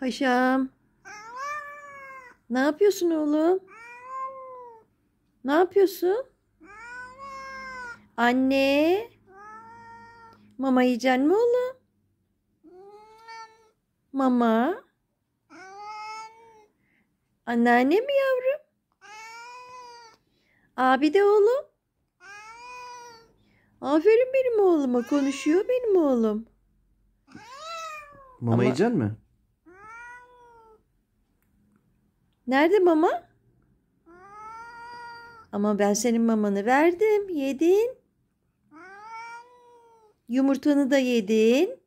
Paşam. Ne yapıyorsun oğlum? Ne yapıyorsun? Anne. Mama yiyeceksin mi oğlum? Mama. Anneanne mi yavrum? Abi de oğlum. Aferin benim oğluma konuşuyor benim oğlum. Mama Ama... yiyeceksin mi? Nerede mama? Ama ben senin mamanı verdim. Yedin. Yumurtanı da yedin.